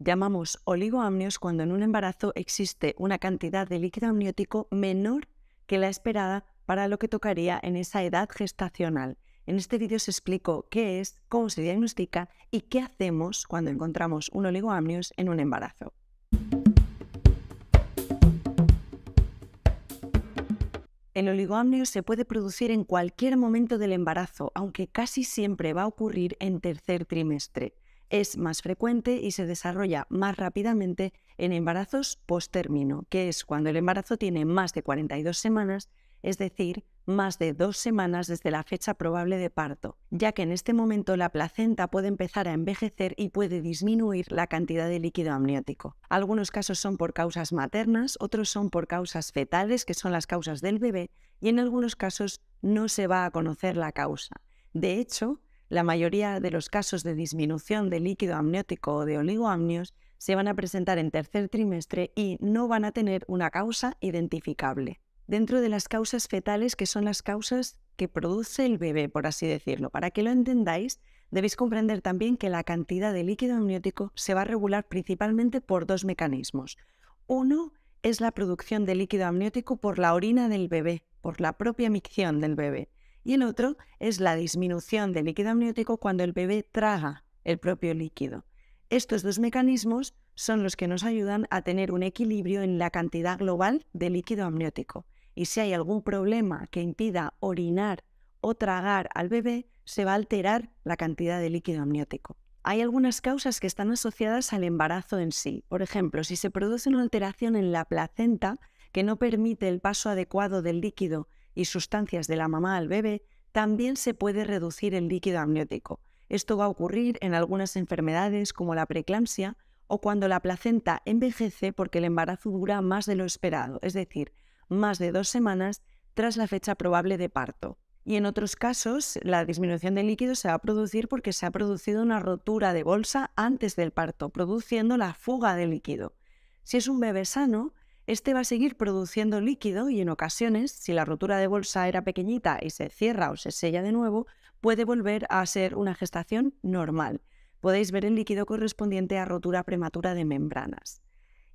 Llamamos oligoamnios cuando en un embarazo existe una cantidad de líquido amniótico menor que la esperada para lo que tocaría en esa edad gestacional. En este vídeo se explico qué es, cómo se diagnostica y qué hacemos cuando encontramos un oligoamnios en un embarazo. El oligoamnios se puede producir en cualquier momento del embarazo, aunque casi siempre va a ocurrir en tercer trimestre es más frecuente y se desarrolla más rápidamente en embarazos postérmino, que es cuando el embarazo tiene más de 42 semanas, es decir, más de dos semanas desde la fecha probable de parto, ya que en este momento la placenta puede empezar a envejecer y puede disminuir la cantidad de líquido amniótico. Algunos casos son por causas maternas, otros son por causas fetales, que son las causas del bebé, y en algunos casos no se va a conocer la causa. De hecho, la mayoría de los casos de disminución de líquido amniótico o de oligoamnios se van a presentar en tercer trimestre y no van a tener una causa identificable. Dentro de las causas fetales, que son las causas que produce el bebé, por así decirlo, para que lo entendáis, debéis comprender también que la cantidad de líquido amniótico se va a regular principalmente por dos mecanismos. Uno es la producción de líquido amniótico por la orina del bebé, por la propia micción del bebé. Y el otro es la disminución del líquido amniótico cuando el bebé traga el propio líquido. Estos dos mecanismos son los que nos ayudan a tener un equilibrio en la cantidad global de líquido amniótico. Y si hay algún problema que impida orinar o tragar al bebé, se va a alterar la cantidad de líquido amniótico. Hay algunas causas que están asociadas al embarazo en sí. Por ejemplo, si se produce una alteración en la placenta que no permite el paso adecuado del líquido y sustancias de la mamá al bebé, también se puede reducir el líquido amniótico. Esto va a ocurrir en algunas enfermedades como la preeclampsia o cuando la placenta envejece porque el embarazo dura más de lo esperado, es decir, más de dos semanas tras la fecha probable de parto. Y en otros casos, la disminución del líquido se va a producir porque se ha producido una rotura de bolsa antes del parto, produciendo la fuga de líquido. Si es un bebé sano, este va a seguir produciendo líquido y en ocasiones, si la rotura de bolsa era pequeñita y se cierra o se sella de nuevo, puede volver a ser una gestación normal. Podéis ver el líquido correspondiente a rotura prematura de membranas.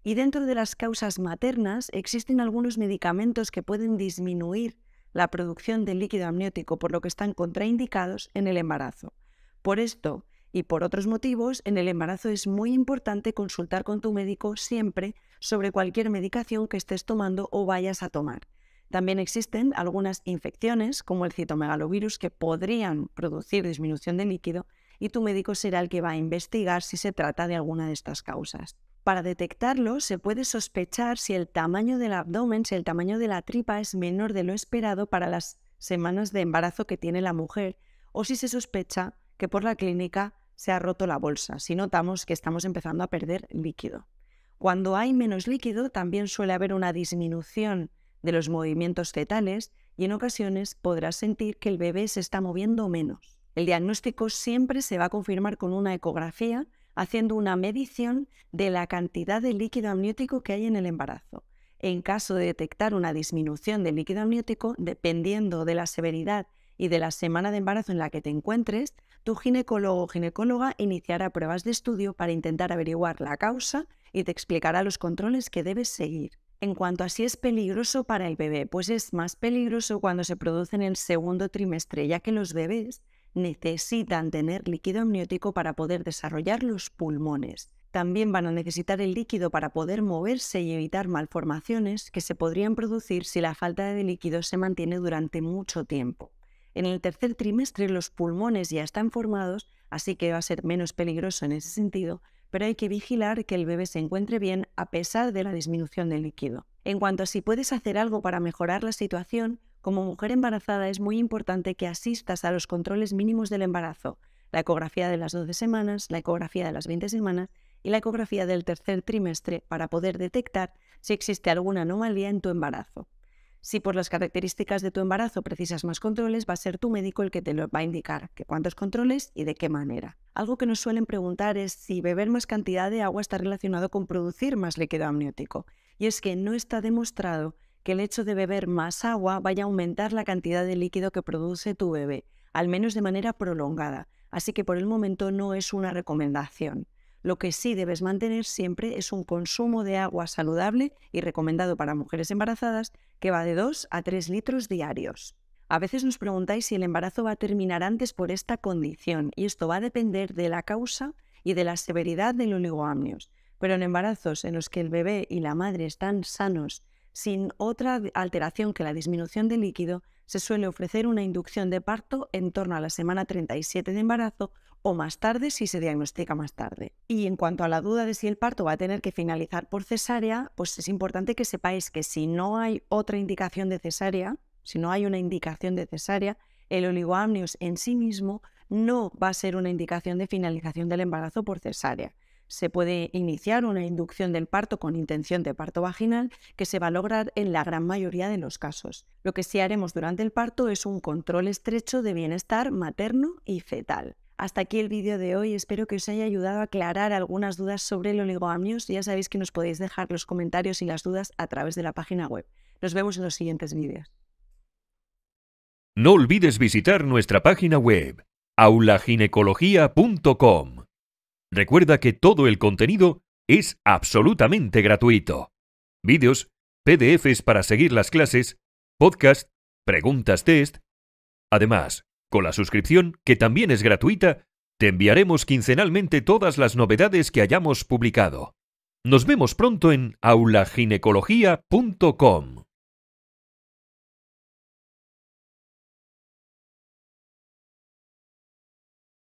Y dentro de las causas maternas existen algunos medicamentos que pueden disminuir la producción de líquido amniótico, por lo que están contraindicados en el embarazo. Por esto y por otros motivos, en el embarazo es muy importante consultar con tu médico siempre sobre cualquier medicación que estés tomando o vayas a tomar. También existen algunas infecciones, como el citomegalovirus, que podrían producir disminución de líquido y tu médico será el que va a investigar si se trata de alguna de estas causas. Para detectarlo, se puede sospechar si el tamaño del abdomen, si el tamaño de la tripa es menor de lo esperado para las semanas de embarazo que tiene la mujer o si se sospecha que por la clínica se ha roto la bolsa, si notamos que estamos empezando a perder líquido. Cuando hay menos líquido, también suele haber una disminución de los movimientos fetales y en ocasiones podrás sentir que el bebé se está moviendo menos. El diagnóstico siempre se va a confirmar con una ecografía haciendo una medición de la cantidad de líquido amniótico que hay en el embarazo. En caso de detectar una disminución del líquido amniótico, dependiendo de la severidad y de la semana de embarazo en la que te encuentres, tu ginecólogo o ginecóloga iniciará pruebas de estudio para intentar averiguar la causa y te explicará los controles que debes seguir. En cuanto a si es peligroso para el bebé, pues es más peligroso cuando se produce en el segundo trimestre, ya que los bebés necesitan tener líquido amniótico para poder desarrollar los pulmones. También van a necesitar el líquido para poder moverse y evitar malformaciones que se podrían producir si la falta de líquido se mantiene durante mucho tiempo. En el tercer trimestre los pulmones ya están formados, así que va a ser menos peligroso en ese sentido, pero hay que vigilar que el bebé se encuentre bien a pesar de la disminución del líquido. En cuanto a si puedes hacer algo para mejorar la situación, como mujer embarazada es muy importante que asistas a los controles mínimos del embarazo, la ecografía de las 12 semanas, la ecografía de las 20 semanas y la ecografía del tercer trimestre para poder detectar si existe alguna anomalía en tu embarazo. Si por las características de tu embarazo precisas más controles, va a ser tu médico el que te lo va a indicar, que cuántos controles y de qué manera. Algo que nos suelen preguntar es si beber más cantidad de agua está relacionado con producir más líquido amniótico. Y es que no está demostrado que el hecho de beber más agua vaya a aumentar la cantidad de líquido que produce tu bebé, al menos de manera prolongada. Así que por el momento no es una recomendación. Lo que sí debes mantener siempre es un consumo de agua saludable y recomendado para mujeres embarazadas que va de 2 a 3 litros diarios. A veces nos preguntáis si el embarazo va a terminar antes por esta condición y esto va a depender de la causa y de la severidad del oligoamnios. Pero en embarazos en los que el bebé y la madre están sanos, sin otra alteración que la disminución de líquido, se suele ofrecer una inducción de parto en torno a la semana 37 de embarazo o más tarde si se diagnostica más tarde. Y en cuanto a la duda de si el parto va a tener que finalizar por cesárea, pues es importante que sepáis que si no hay otra indicación de cesárea, si no hay una indicación de cesárea, el oligoamnios en sí mismo no va a ser una indicación de finalización del embarazo por cesárea. Se puede iniciar una inducción del parto con intención de parto vaginal que se va a lograr en la gran mayoría de los casos. Lo que sí haremos durante el parto es un control estrecho de bienestar materno y fetal. Hasta aquí el vídeo de hoy. Espero que os haya ayudado a aclarar algunas dudas sobre el oligoamnios. Ya sabéis que nos podéis dejar los comentarios y las dudas a través de la página web. Nos vemos en los siguientes vídeos. No olvides visitar nuestra página web aulaginecología.com. Recuerda que todo el contenido es absolutamente gratuito. Vídeos, PDFs para seguir las clases, podcast, preguntas test. Además, con la suscripción, que también es gratuita, te enviaremos quincenalmente todas las novedades que hayamos publicado. Nos vemos pronto en aulaginecología.com.